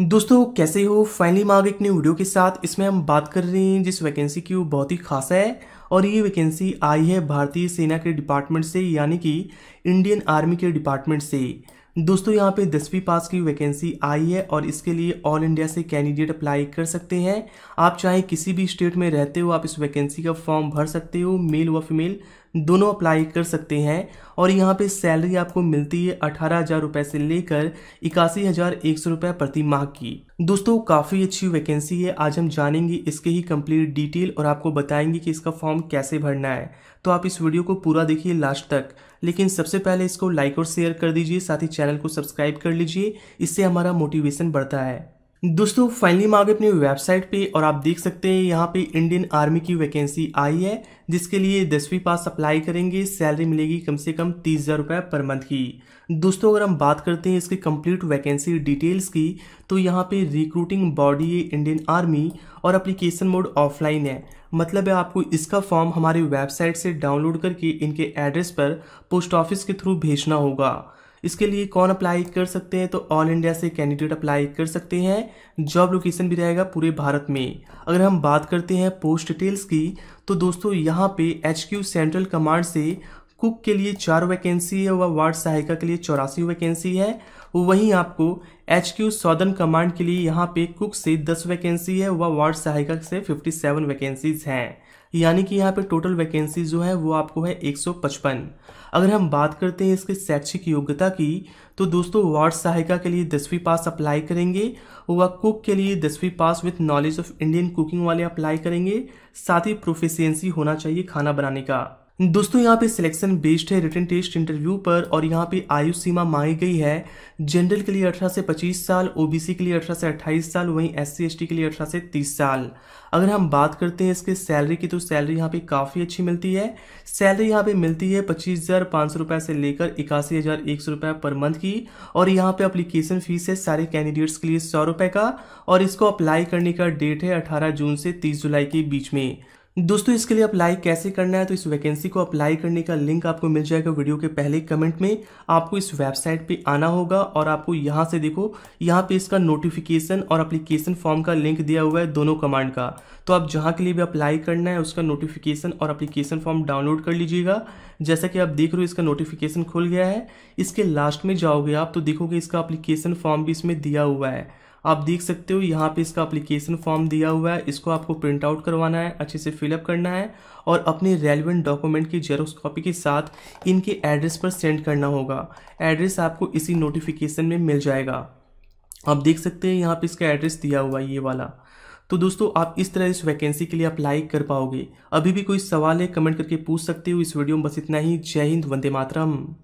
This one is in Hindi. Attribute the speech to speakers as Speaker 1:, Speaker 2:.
Speaker 1: दोस्तों कैसे हो फाइनली मैं आगे एक नई वीडियो के साथ इसमें हम बात कर रहे हैं जिस वैकेंसी की वो बहुत ही खास है और ये वैकेंसी आई है भारतीय सेना के डिपार्टमेंट से यानी कि इंडियन आर्मी के डिपार्टमेंट से दोस्तों यहाँ पे दसवीं पास की वैकेंसी आई है और इसके लिए ऑल इंडिया से कैंडिडेट अप्लाई कर सकते हैं आप चाहे किसी भी स्टेट में रहते हो आप इस वैकेंसी का फॉर्म भर सकते हो मेल व फीमेल दोनों अप्लाई कर सकते हैं और यहाँ पे सैलरी आपको मिलती है अठारह हज़ार रुपये से लेकर इक्यासी हज़ार एक सौ रुपये प्रति माह की दोस्तों काफ़ी अच्छी वैकेंसी है आज हम जानेंगे इसके ही कंप्लीट डिटेल और आपको बताएंगे कि इसका फॉर्म कैसे भरना है तो आप इस वीडियो को पूरा देखिए लास्ट तक लेकिन सबसे पहले इसको लाइक और शेयर कर दीजिए साथ ही चैनल को सब्सक्राइब कर लीजिए इससे हमारा मोटिवेशन बढ़ता है दोस्तों फाइनली मैं आ गए अपनी वेबसाइट पे और आप देख सकते हैं यहाँ पे इंडियन आर्मी की वैकेंसी आई है जिसके लिए दसवीं पास अप्लाई करेंगे सैलरी मिलेगी कम से कम तीस हज़ार रुपये पर मंथ की दोस्तों अगर हम बात करते हैं इसकी कंप्लीट वैकेंसी डिटेल्स की तो यहाँ पे रिक्रूटिंग बॉडी है इंडियन आर्मी और अप्लीकेशन मोड ऑफलाइन है मतलब है आपको इसका फॉर्म हमारी वेबसाइट से डाउनलोड करके इनके एड्रेस पर पोस्ट ऑफिस के थ्रू भेजना होगा इसके लिए कौन अप्लाई कर सकते हैं तो ऑल इंडिया से कैंडिडेट अप्लाई कर सकते हैं जॉब लोकेशन भी रहेगा पूरे भारत में अगर हम बात करते हैं पोस्ट डिटेल्स की तो दोस्तों यहाँ पे एच सेंट्रल कमांड से कुक के लिए चार वैकेंसी है व वा वार्ड सहायिका के लिए चौरासी वैकेंसी है वहीं आपको एच क्यू सौदर्न कमांड के लिए यहाँ पे कुक से दस वैकेंसी है व वा वार्ड सहायिका से फिफ्टी सेवन वैकेंसीज हैं यानी कि यहाँ पे टोटल वैकेंसी जो है वो आपको है 155 अगर हम बात करते हैं इसके शैक्षिक योग्यता की तो दोस्तों वार्ड सहायिका के लिए दसवीं पास अप्लाई करेंगे व कुक के लिए दसवीं pass with knowledge of Indian cooking वाले अप्लाई करेंगे साथ ही प्रोफिशियंसी होना चाहिए खाना बनाने का दोस्तों यहाँ पे सिलेक्शन बेस्ड है रिटर्न टेस्ट इंटरव्यू पर और यहाँ पे आयु सीमा मांगी गई है जनरल के लिए 18 से 25 साल ओबीसी के लिए 18 से 28 साल वहीं एस सी के लिए 18 से 30 साल अगर हम बात करते हैं इसके सैलरी की तो सैलरी यहाँ पे काफ़ी अच्छी मिलती है सैलरी यहाँ पे मिलती है पच्चीस हज़ार पाँच सौ रुपये से लेकर इक्यासी हज़ार एक सौ रुपये पर मंथ की और यहाँ पर अप्लीकेशन फ़ीस है सारे कैंडिडेट्स के लिए सौ रुपये का और इसको अप्लाई करने का डेट है अठारह जून से तीस जुलाई के बीच में दोस्तों इसके लिए अप्लाई कैसे करना है तो इस वैकेंसी को अप्लाई करने का लिंक आपको मिल जाएगा वीडियो के पहले कमेंट में आपको इस वेबसाइट पे आना होगा और आपको यहाँ से देखो यहाँ पे इसका नोटिफिकेशन और अप्लीकेशन फॉर्म का लिंक दिया हुआ है दोनों कमांड का तो आप जहाँ के लिए भी अप्लाई करना है उसका नोटिफिकेशन और अप्लीकेशन फॉर्म डाउनलोड कर लीजिएगा जैसा कि आप देख रहे हो इसका नोटिफिकेशन खुल गया है इसके लास्ट में जाओगे आप तो देखोगे इसका अप्लीकेशन फॉर्म भी इसमें दिया हुआ है आप देख सकते हो यहाँ पे इसका अप्लीकेशन फॉर्म दिया हुआ है इसको आपको प्रिंट आउट करवाना है अच्छे से फिलअप करना है और अपने रेलिवेंट डॉक्यूमेंट की जेरोक्स कॉपी के साथ इनके एड्रेस पर सेंड करना होगा एड्रेस आपको इसी नोटिफिकेशन में मिल जाएगा आप देख सकते हैं यहाँ पे इसका एड्रेस दिया हुआ है ये वाला तो दोस्तों आप इस तरह इस वैकेंसी के लिए अप्लाई कर पाओगे अभी भी कोई सवाल है कमेंट करके पूछ सकते हो इस वीडियो में बस इतना ही जय हिंद वंदे मातरम